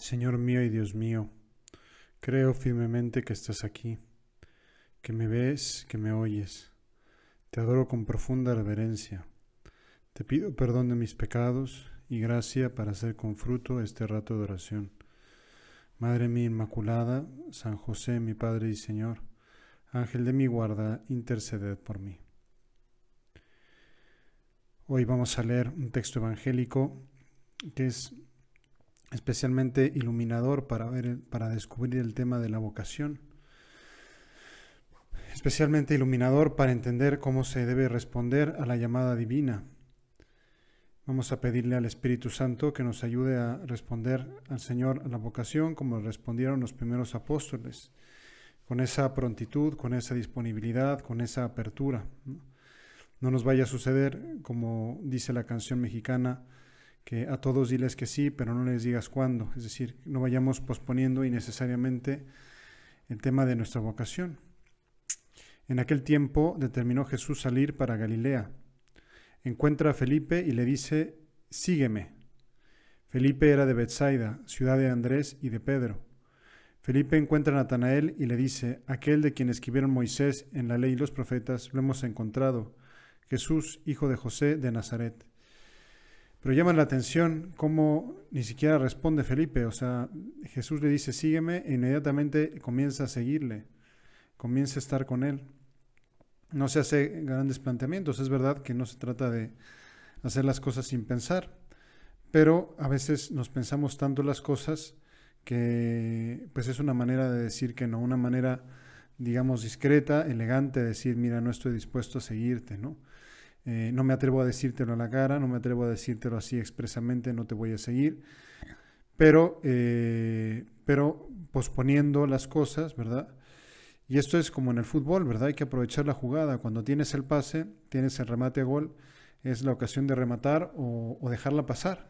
Señor mío y Dios mío, creo firmemente que estás aquí, que me ves, que me oyes. Te adoro con profunda reverencia. Te pido perdón de mis pecados y gracia para hacer con fruto este rato de oración. Madre mía Inmaculada, San José, mi Padre y Señor, Ángel de mi guarda, interceded por mí. Hoy vamos a leer un texto evangélico que es especialmente iluminador para, ver, para descubrir el tema de la vocación, especialmente iluminador para entender cómo se debe responder a la llamada divina. Vamos a pedirle al Espíritu Santo que nos ayude a responder al Señor a la vocación como respondieron los primeros apóstoles, con esa prontitud, con esa disponibilidad, con esa apertura. no nos vaya a suceder, como dice la canción mexicana, que a todos diles que sí, pero no les digas cuándo. Es decir, no vayamos posponiendo innecesariamente el tema de nuestra vocación. En aquel tiempo determinó Jesús salir para Galilea. Encuentra a Felipe y le dice, sígueme. Felipe era de Bethsaida, ciudad de Andrés y de Pedro. Felipe encuentra a Natanael y le dice, aquel de quien escribieron Moisés en la ley y los profetas, lo hemos encontrado, Jesús, hijo de José de Nazaret. Pero llama la atención cómo ni siquiera responde Felipe. O sea, Jesús le dice, sígueme, e inmediatamente comienza a seguirle, comienza a estar con él. No se hace grandes planteamientos. Es verdad que no se trata de hacer las cosas sin pensar, pero a veces nos pensamos tanto las cosas que pues es una manera de decir que no, una manera digamos discreta, elegante, de decir, mira, no estoy dispuesto a seguirte, ¿no? Eh, no me atrevo a decírtelo a la cara, no me atrevo a decírtelo así expresamente, no te voy a seguir. Pero, eh, pero posponiendo las cosas, ¿verdad? Y esto es como en el fútbol, ¿verdad? Hay que aprovechar la jugada. Cuando tienes el pase, tienes el remate a gol, es la ocasión de rematar o, dejarla pasar.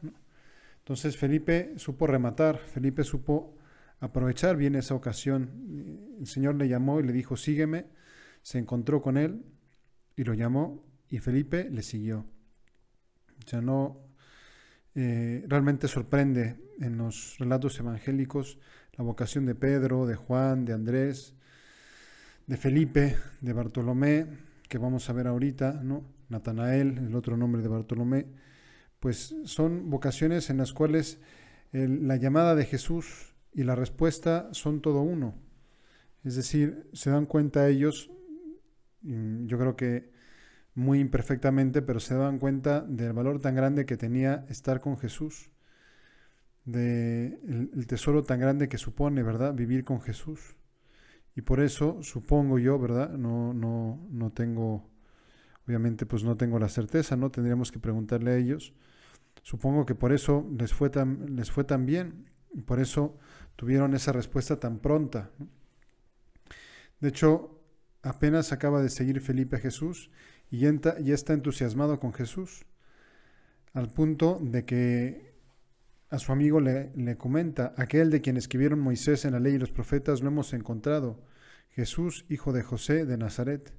Entonces Felipe supo rematar, Felipe supo aprovechar bien esa ocasión. El Señor le llamó y le dijo, sígueme. Se encontró con él y lo llamó y Felipe le siguió. O sea, no, eh, realmente sorprende en los relatos evangélicos la vocación de Pedro, de Juan, de Andrés, de Felipe, de Bartolomé, que vamos a ver ahorita, ¿no? Natanael, el otro nombre de Bartolomé, pues son vocaciones en las cuales la llamada de Jesús y la respuesta son todo uno. Es decir, se dan cuenta ellos, mm, yo creo que muy imperfectamente, pero se daban cuenta del valor tan grande que tenía estar con Jesús, del tesoro tan grande que supone, ¿verdad?, vivir con Jesús. Y por eso, supongo yo, ¿verdad? No, no, no tengo, obviamente, pues no tengo la certeza, ¿no? Tendríamos que preguntarle a ellos. Supongo que por eso les fue tan, les fue bien, por eso tuvieron esa respuesta tan pronta. De hecho, apenas acaba de seguir Felipe a Jesús y ya está entusiasmado con Jesús, al punto de que a su amigo le, le, comenta, aquel de quien escribieron Moisés en la ley y los profetas lo hemos encontrado, Jesús, hijo de José de Nazaret.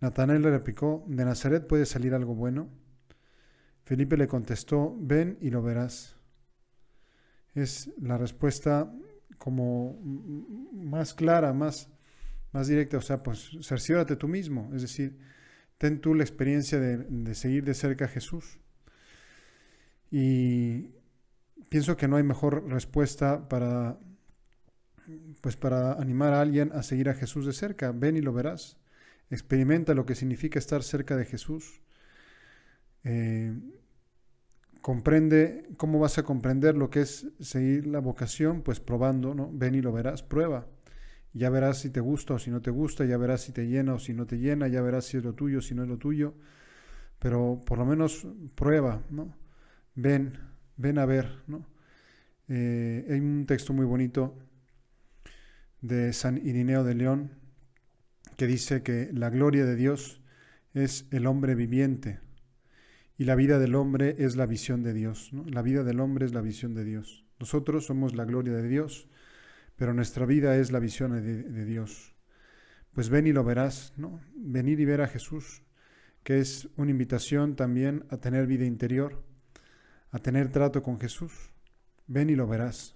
Natanael le replicó, ¿de Nazaret puede salir algo bueno? Felipe le contestó, ven y lo verás. Es la respuesta como más clara, más, más directa, o sea, pues cerciórate tú mismo, es decir, ten tú la experiencia de, seguir de cerca a Jesús. Y pienso que no hay mejor respuesta para, pues para animar a alguien a seguir a Jesús de cerca. Ven y lo verás. Experimenta lo que significa estar cerca de Jesús. Eh, comprende cómo vas a comprender lo que es seguir la vocación, pues probando, ¿no? Ven y lo verás, prueba. Ya verás si te gusta o si no te gusta, ya verás si te llena o si no te llena, ya verás si es lo tuyo o si no es lo tuyo. Pero por lo menos prueba, ¿no? Ven, ven a ver, ¿no? Eh, hay un texto muy bonito de San Irineo de León que dice que la gloria de Dios es el hombre viviente y la vida del hombre es la visión de Dios. La vida del hombre es la visión de Dios. Nosotros somos la gloria de Dios pero nuestra vida es la visión de, Dios. Pues ven y lo verás, ¿no? Venir y ver a Jesús, que es una invitación también a tener vida interior, a tener trato con Jesús. Ven y lo verás.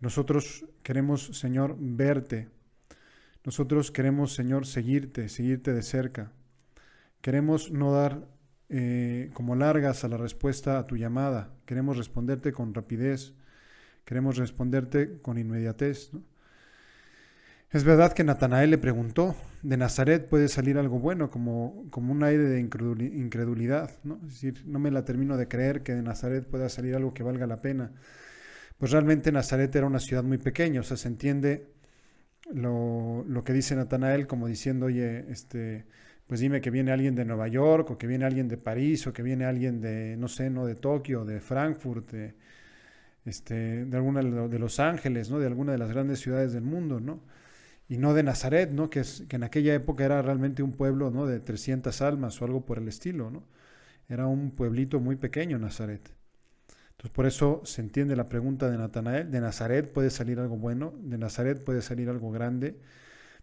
Nosotros queremos, Señor, verte. Nosotros queremos, Señor, seguirte, seguirte de cerca. Queremos no dar eh, como largas a la respuesta a tu llamada. Queremos responderte con rapidez Queremos responderte con inmediatez. ¿no? Es verdad que Natanael le preguntó, de Nazaret puede salir algo bueno, como, como un aire de incredulidad, ¿no? Es decir, no me la termino de creer que de Nazaret pueda salir algo que valga la pena. Pues realmente Nazaret era una ciudad muy pequeña, o sea, se entiende lo, que dice Natanael como diciendo, oye, este, pues dime que viene alguien de Nueva York, o que viene alguien de París, o que viene alguien de, no sé, no de Tokio, de Frankfurt, de, este, de alguna de Los Ángeles, ¿no? De alguna de las grandes ciudades del mundo, ¿no? Y no de Nazaret, ¿no? Que, es, que en aquella época era realmente un pueblo, ¿no? De 300 almas o algo por el estilo, ¿no? Era un pueblito muy pequeño, Nazaret. Entonces, por eso se entiende la pregunta de Natanael. De Nazaret puede salir algo bueno, de Nazaret puede salir algo grande,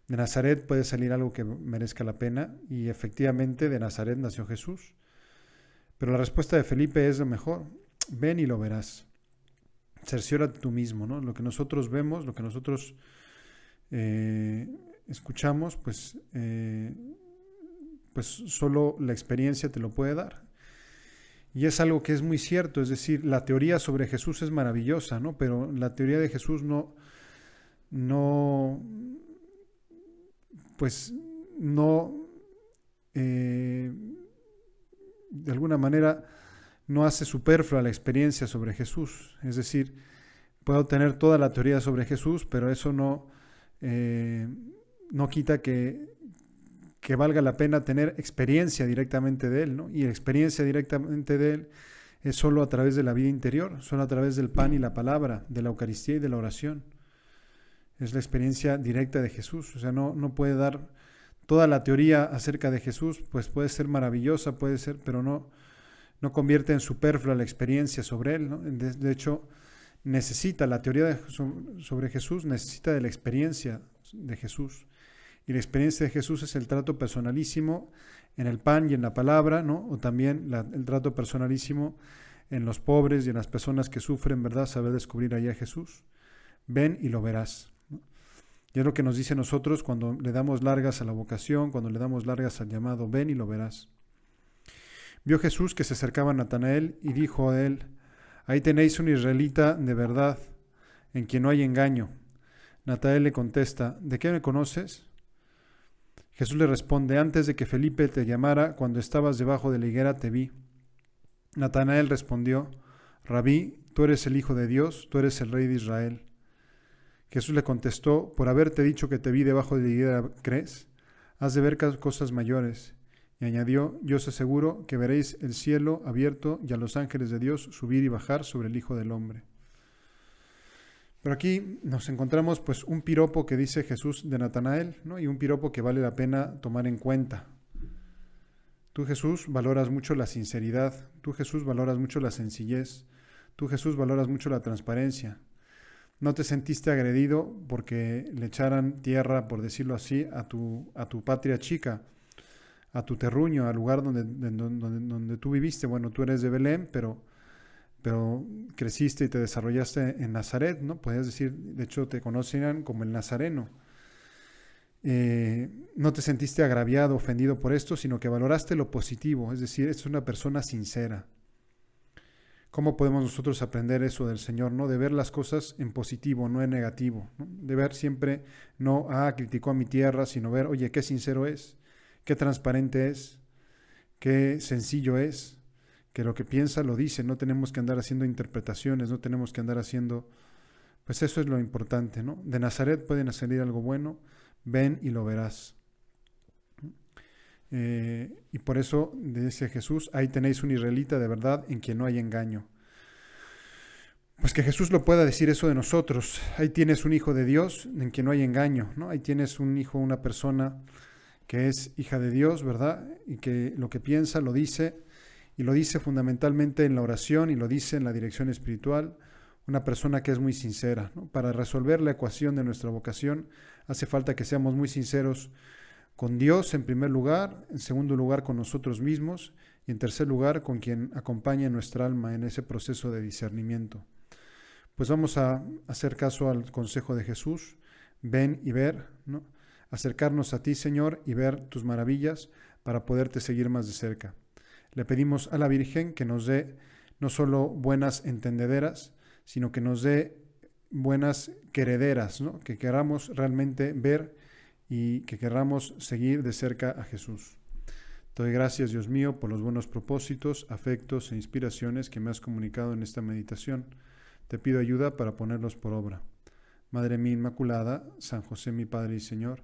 de Nazaret puede salir algo que merezca la pena. Y efectivamente, de Nazaret nació Jesús. Pero la respuesta de Felipe es lo mejor. Ven y lo verás cerciórate tú mismo, ¿no? Lo que nosotros vemos, lo que nosotros eh, escuchamos, pues, eh, pues solo la experiencia te lo puede dar. Y es algo que es muy cierto, es decir, la teoría sobre Jesús es maravillosa, ¿no? Pero la teoría de Jesús no, no, pues no, eh, de alguna manera, no hace superflua la experiencia sobre Jesús. Es decir, puedo tener toda la teoría sobre Jesús, pero eso no, eh, no quita que, que, valga la pena tener experiencia directamente de Él. ¿no? Y experiencia directamente de Él es solo a través de la vida interior, solo a través del pan y la palabra, de la Eucaristía y de la oración. Es la experiencia directa de Jesús. O sea, no, no puede dar toda la teoría acerca de Jesús, pues puede ser maravillosa, puede ser, pero no, no convierte en superflua la experiencia sobre él. De, hecho, necesita, la teoría sobre Jesús necesita de la experiencia de Jesús. Y la experiencia de Jesús es el trato personalísimo en el pan y en la palabra, ¿no? o también el trato personalísimo en los pobres y en las personas que sufren, ¿verdad? Saber descubrir ahí a Jesús. Ven y lo verás. Y es lo que nos dice nosotros cuando le damos largas a la vocación, cuando le damos largas al llamado, ven y lo verás. Vio Jesús que se acercaba a Natanael y dijo a él, Ahí tenéis un israelita de verdad, en quien no hay engaño. Natanael le contesta, ¿de qué me conoces? Jesús le responde, antes de que Felipe te llamara, cuando estabas debajo de la higuera te vi. Natanael respondió, Rabí, tú eres el Hijo de Dios, tú eres el Rey de Israel. Jesús le contestó, por haberte dicho que te vi debajo de la higuera, ¿crees? Has de ver cosas mayores. Y añadió, yo os aseguro que veréis el cielo abierto y a los ángeles de Dios subir y bajar sobre el Hijo del Hombre. Pero aquí nos encontramos pues un piropo que dice Jesús de Natanael, ¿no? Y un piropo que vale la pena tomar en cuenta. Tú Jesús valoras mucho la sinceridad, tú Jesús valoras mucho la sencillez, tú Jesús valoras mucho la transparencia. No te sentiste agredido porque le echaran tierra, por decirlo así, a tu, a tu patria chica a tu terruño, al lugar donde, donde, donde tú viviste. Bueno, tú eres de Belén, pero, pero creciste y te desarrollaste en Nazaret, ¿no? Podrías decir, de hecho, te conocían como el Nazareno. Eh, no te sentiste agraviado, ofendido por esto, sino que valoraste lo positivo, es decir, es una persona sincera. ¿Cómo podemos nosotros aprender eso del Señor? ¿no? De ver las cosas en positivo, no en negativo. De ver siempre, no, ah, criticó a mi tierra, sino ver, oye, qué sincero es qué transparente es, qué sencillo es, que lo que piensa lo dice, no tenemos que andar haciendo interpretaciones, no tenemos que andar haciendo, pues eso es lo importante, ¿no? De Nazaret pueden salir algo bueno, ven y lo verás. Eh, y por eso dice Jesús, ahí tenéis un israelita de verdad en quien no hay engaño. Pues que Jesús lo pueda decir eso de nosotros. Ahí tienes un hijo de Dios en quien no hay engaño, ¿no? Ahí tienes un hijo, una persona que es hija de Dios, ¿verdad? Y que lo que piensa lo dice, y lo dice fundamentalmente en la oración y lo dice en la dirección espiritual, una persona que es muy sincera. Para resolver la ecuación de nuestra vocación hace falta que seamos muy sinceros con Dios en primer lugar, en segundo lugar con nosotros mismos y en tercer lugar con quien acompaña nuestra alma en ese proceso de discernimiento. Pues vamos a hacer caso al consejo de Jesús, ven y ver, ¿no? acercarnos a ti, Señor, y ver tus maravillas para poderte seguir más de cerca. Le pedimos a la Virgen que nos dé no solo buenas entendederas, sino que nos dé buenas querederas, ¿no? que queramos realmente ver y que queramos seguir de cerca a Jesús. Te doy gracias, Dios mío, por los buenos propósitos, afectos e inspiraciones que me has comunicado en esta meditación. Te pido ayuda para ponerlos por obra. Madre mía Inmaculada, San José mi Padre y Señor,